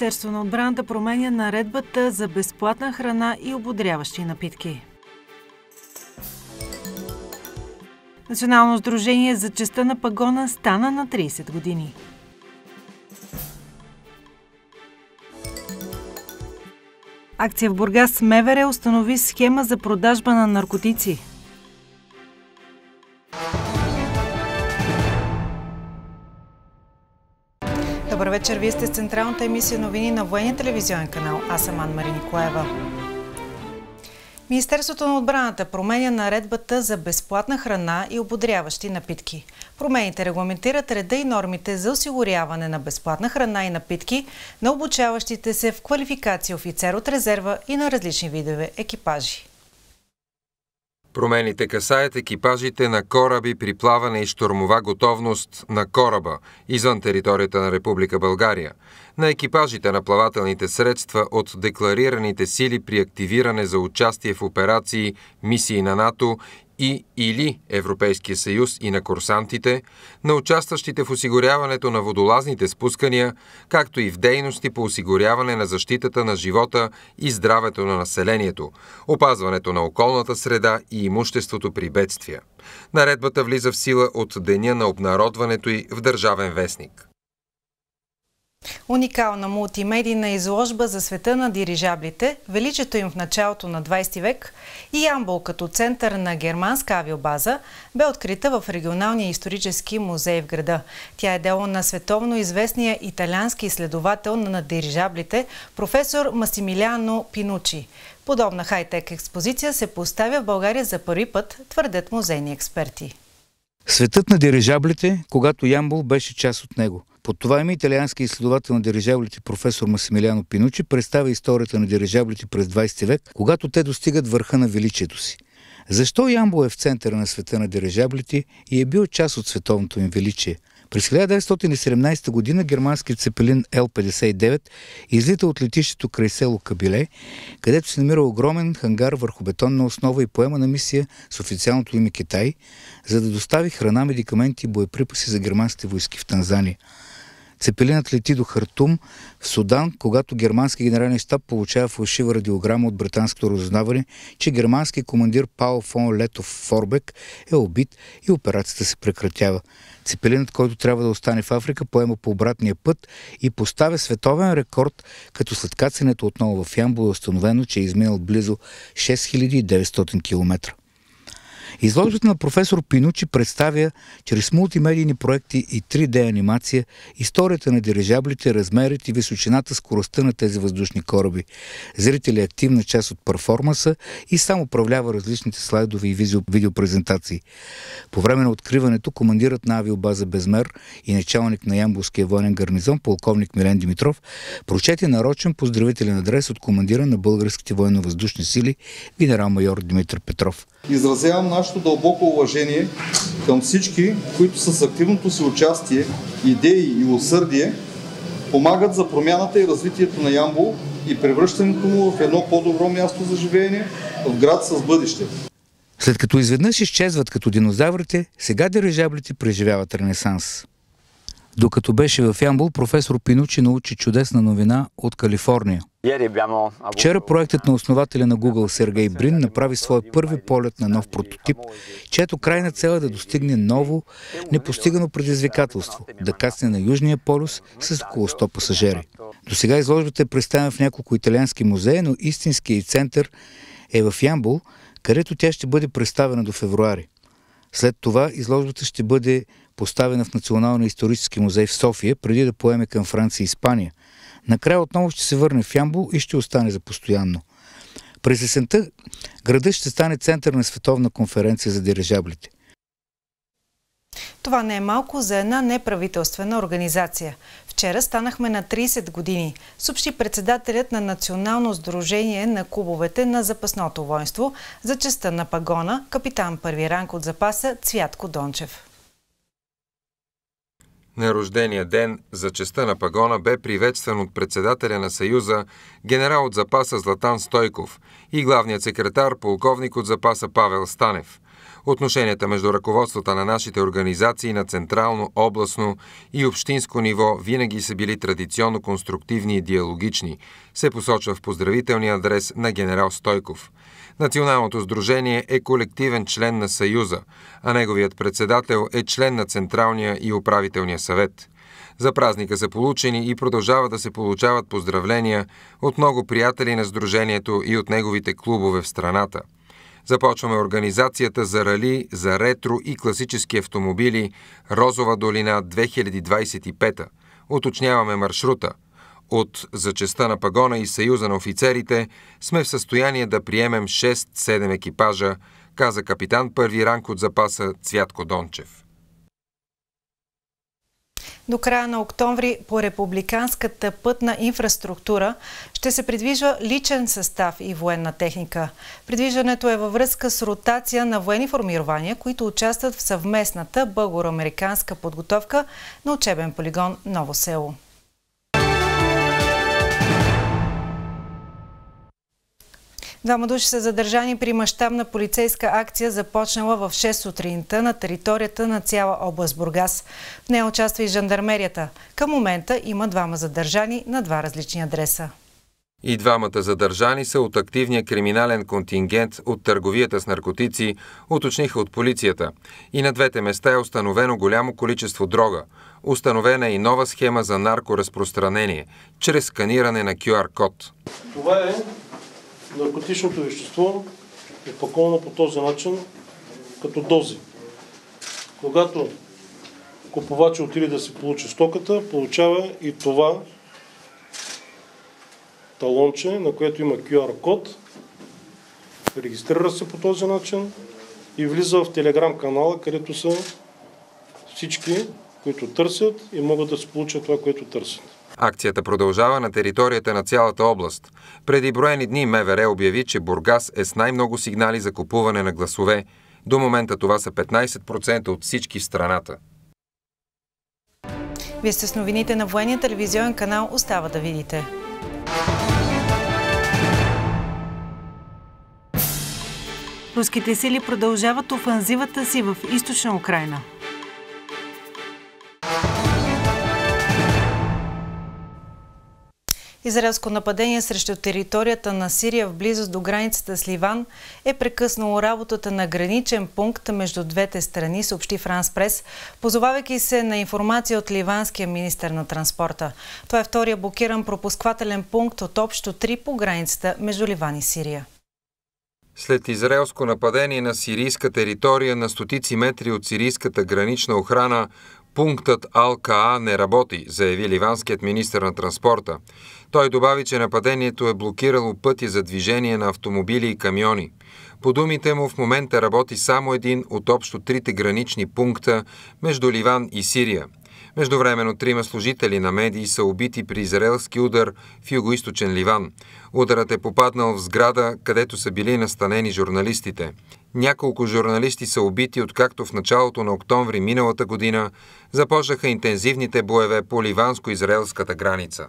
Министерство на отбраната променя наредбата за безплатна храна и ободряващи напитки. Национално сдружение за честа на пагона стана на 30 години. Акция в Бургас Мевере установи схема за продажба на наркотици. Добър вечер, вие сте с централната емисия новини на военния телевизионен канал. Аз съм Анмари Николаева. Министерството на отбраната променя наредбата за безплатна храна и ободряващи напитки. Промените регламентират реда и нормите за осигуряване на безплатна храна и напитки на обучаващите се в квалификация офицер от резерва и на различни видове екипажи. Промените касаят екипажите на кораби при плаване и штурмова готовност на кораба извън територията на Република България, на екипажите на плавателните средства от декларираните сили при активиране за участие в операции, мисии на НАТО и или Европейския съюз и на курсантите, на участващите в осигуряването на водолазните спускания, както и в дейности по осигуряване на защитата на живота и здравето на населението, опазването на околната среда и имуществото при бедствия. Наредбата влиза в сила от деня на обнародването й в Държавен вестник. Уникална мултимедийна изложба за света на дирижаблите, величето им в началото на 20 век и Ямбол като център на германска авиобаза бе открита в регионалния исторически музей в града. Тя е дело на световно известния италиански изследовател на дирижаблите, професор Масимилиано Пинучи. Подобна хай-тек експозиция се поставя в България за първи път, твърдят музейни експерти. Светът на дирижаблите, когато Ямбол беше част от него – под това име италиански изследовател на дирижаблите професор Масимилиано Пинучи представя историята на дирижаблите през 20 век, когато те достигат върха на величието си. Защо Ямбо е в центъра на света на дирижаблите и е бил част от световното им величие? През 1917 г. германският цепелин Л-59 излита от летището край село Кабиле, където се намира огромен хангар върху бетонна основа и поема на мисия с официалното име Китай, за да достави храна, медикаменти и боеприпаси за германските войски в Танзания. Цепелинът лети до Хартум в Судан, когато германски генерален щаб получава фалшива радиограма от британското разузнаване, че германски командир Пао фон Летов Форбек е убит и операцията се прекратява. Цепелинът, който трябва да остане в Африка, поема по обратния път и поставя световен рекорд, като след кацането отново в ямбо, е установено, че е изминал близо 6900 км. Изложбата на професор Пинучи представя чрез мултимедийни проекти и 3D анимация историята на дирижаблите, размерът и височината, скоростта на тези въздушни кораби. Зрители е активна част от перформанса и сам управлява различните слайдови и видеопрезентации. По време на откриването командират на авиобаза Безмер и началник на Ямбулския военен гарнизон, полковник Милен Димитров, прочете нарочен поздравителен адрес от командира на българските военно-въздушни сили генерал-майор Димитър Петров. Изразявам наш нашето дълбоко уважение към всички, които с активното си участие, идеи и усърдие помагат за промяната и развитието на Ямбол и превръщането му в едно по-добро място за живеене, в град с бъдеще. След като изведнъж изчезват като динозаврите, сега дирижаблите преживяват ренесанс. Докато беше в Ямбол, професор Пинучи научи чудесна новина от Калифорния – Вчера проектът на основателя на Google Сергей Брин направи своя първи полет на нов прототип, чието крайна цел е да достигне ново, непостигано предизвикателство – да кацне на Южния полюс с около 100 пасажери. До сега изложбата е представена в няколко италиански музеи, но истинският център е в Ямбул, където тя ще бъде представена до февруари. След това изложбата ще бъде поставена в Националния исторически музей в София, преди да поеме към Франция и Испания – Накрая отново ще се върне в Ямбол и ще остане за постоянно. През есента града ще стане център на световна конференция за дирижаблите. Това не е малко за една неправителствена организация. Вчера станахме на 30 години, съобщи председателят на Национално сдружение на клубовете на запасното воинство за честа на пагона, капитан първи ранг от запаса Цвятко Дончев на рождения ден за честа на пагона бе приветстван от председателя на Съюза, генерал от запаса Златан Стойков и главният секретар, полковник от запаса Павел Станев – Отношенията между ръководствата на нашите организации на централно, областно и общинско ниво винаги са били традиционно конструктивни и диалогични, се посочва в поздравителния адрес на генерал Стойков. Националното сдружение е колективен член на Съюза, а неговият председател е член на Централния и управителния съвет. За празника са получени и продължава да се получават поздравления от много приятели на Сдружението и от неговите клубове в страната. Започваме организацията за рали, за ретро и класически автомобили Розова долина 2025. Уточняваме маршрута – от За честа на пагона и Съюза на офицерите сме в състояние да приемем 6-7 екипажа, каза капитан първи ранг от запаса Цвятко Дончев. До края на октомври по републиканската пътна инфраструктура ще се придвижва личен състав и военна техника. Придвижването е във връзка с ротация на военни формирования, които участват в съвместната българо-американска подготовка на учебен полигон Ново село. Двама души са задържани при мащабна полицейска акция, започнала в 6 сутринта на територията на цяла област Бургас. В нея участва и жандармерията. Към момента има двама задържани на два различни адреса. И двамата задържани са от активния криминален контингент от търговията с наркотици, уточниха от полицията. И на двете места е установено голямо количество дрога. Установена е и нова схема за наркоразпространение, чрез сканиране на QR-код. Това е наркотичното вещество е паковано по този начин като дози. Когато купувача отиде да си получи стоката, получава и това талонче, на което има QR код, регистрира се по този начин и влиза в телеграм канала, където са всички, които търсят и могат да си получат това, което търсят. Акцията продължава на територията на цялата област. Преди броени дни МВР обяви, че Бургас е с най-много сигнали за купуване на гласове. До момента това са 15% от всички в страната. Вие сте с новините на военния телевизионен канал Остава да видите. Руските сили продължават офанзивата си в източна Украина. Израелско нападение срещу територията на Сирия в близост до границата с Ливан е прекъснало работата на граничен пункт между двете страни, съобщи Франс Прес, позовавайки се на информация от ливанския министр на транспорта. Това е втория блокиран пропусквателен пункт от общо три по границата между Ливан и Сирия. След израелско нападение на сирийска територия на стотици метри от сирийската гранична охрана, Пунктът АЛКА не работи, заяви ливанският министр на транспорта. Той добави, че нападението е блокирало пъти за движение на автомобили и камиони. По думите му, в момента работи само един от общо трите гранични пункта между Ливан и Сирия – Междувременно трима служители на медии са убити при израелски удар в югоисточен Ливан. Ударът е попаднал в сграда, където са били настанени журналистите. Няколко журналисти са убити, откакто в началото на октомври миналата година започнаха интензивните боеве по ливанско-израелската граница.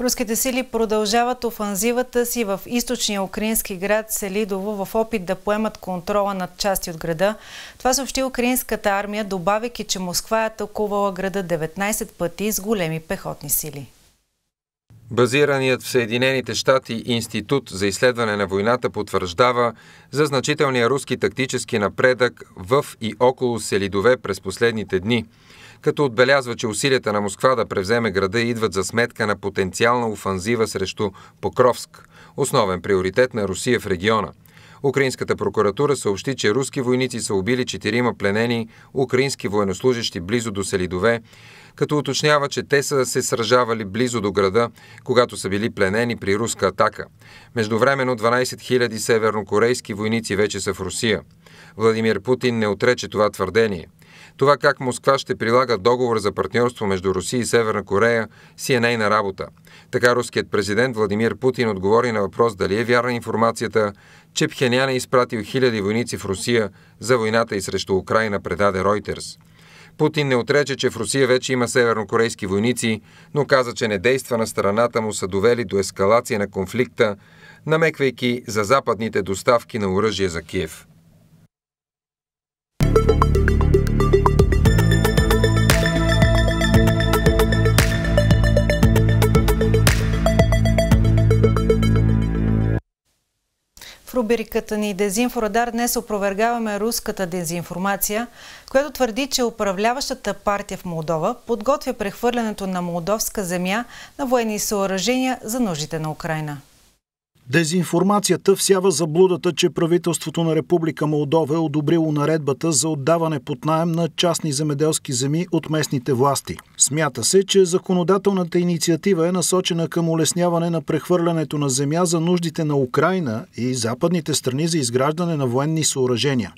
Руските сили продължават офанзивата си в източния украински град Селидово в опит да поемат контрола над части от града. Това съобщи украинската армия, добавяйки, че Москва е атакувала града 19 пъти с големи пехотни сили. Базираният в Съединените щати Институт за изследване на войната потвърждава за значителния руски тактически напредък в и около Селидове през последните дни – като отбелязва, че усилията на Москва да превземе града идват за сметка на потенциална офанзива срещу Покровск, основен приоритет на Русия в региона. Украинската прокуратура съобщи, че руски войници са убили четирима пленени украински военнослужащи близо до Селидове, като уточнява, че те са се сражавали близо до града, когато са били пленени при руска атака. Междувременно 12 000 севернокорейски войници вече са в Русия. Владимир Путин не отрече това твърдение – това как Москва ще прилага договор за партньорство между Русия и Северна Корея си е нейна работа. Така руският президент Владимир Путин отговори на въпрос дали е вярна информацията, че Пхенян е изпратил хиляди войници в Русия за войната и срещу Украина, предаде Ройтерс. Путин не отрече, че в Русия вече има севернокорейски войници, но каза, че недейства на страната му са довели до ескалация на конфликта, намеквайки за западните доставки на оръжие за Киев. рубриката ни Дезинфорадар днес опровергаваме руската дезинформация, която твърди, че управляващата партия в Молдова подготвя прехвърлянето на молдовска земя на военни съоръжения за нуждите на Украина. Дезинформацията всява заблудата, че правителството на Република Молдова е одобрило наредбата за отдаване под найем на частни земеделски земи от местните власти. Смята се, че законодателната инициатива е насочена към улесняване на прехвърлянето на земя за нуждите на Украина и западните страни за изграждане на военни съоръжения.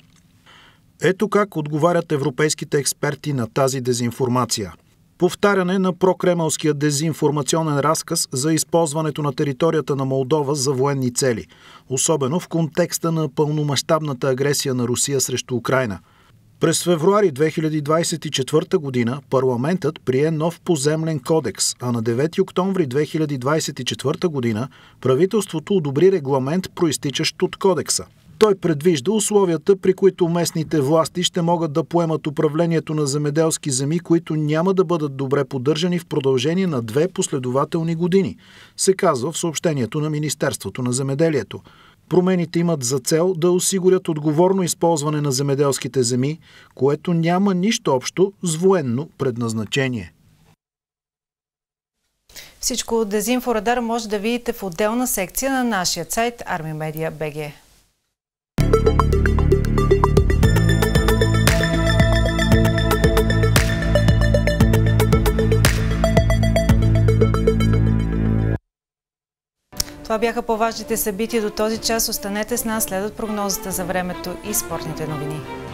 Ето как отговарят европейските експерти на тази дезинформация – повтаряне на прокремълския дезинформационен разказ за използването на територията на Молдова за военни цели, особено в контекста на пълномащабната агресия на Русия срещу Украина – през февруари 2024 година парламентът прие нов поземлен кодекс, а на 9 октомври 2024 година правителството одобри регламент, проистичащ от кодекса – той предвижда условията, при които местните власти ще могат да поемат управлението на земеделски земи, които няма да бъдат добре поддържани в продължение на две последователни години, се казва в съобщението на Министерството на земеделието. Промените имат за цел да осигурят отговорно използване на земеделските земи, което няма нищо общо с военно предназначение. Всичко от Дезинфорадар може да видите в отделна секция на нашия сайт ArmyMedia.bg. Това бяха по-важните събития до този час. Останете с нас, следват прогнозата за времето и спортните новини.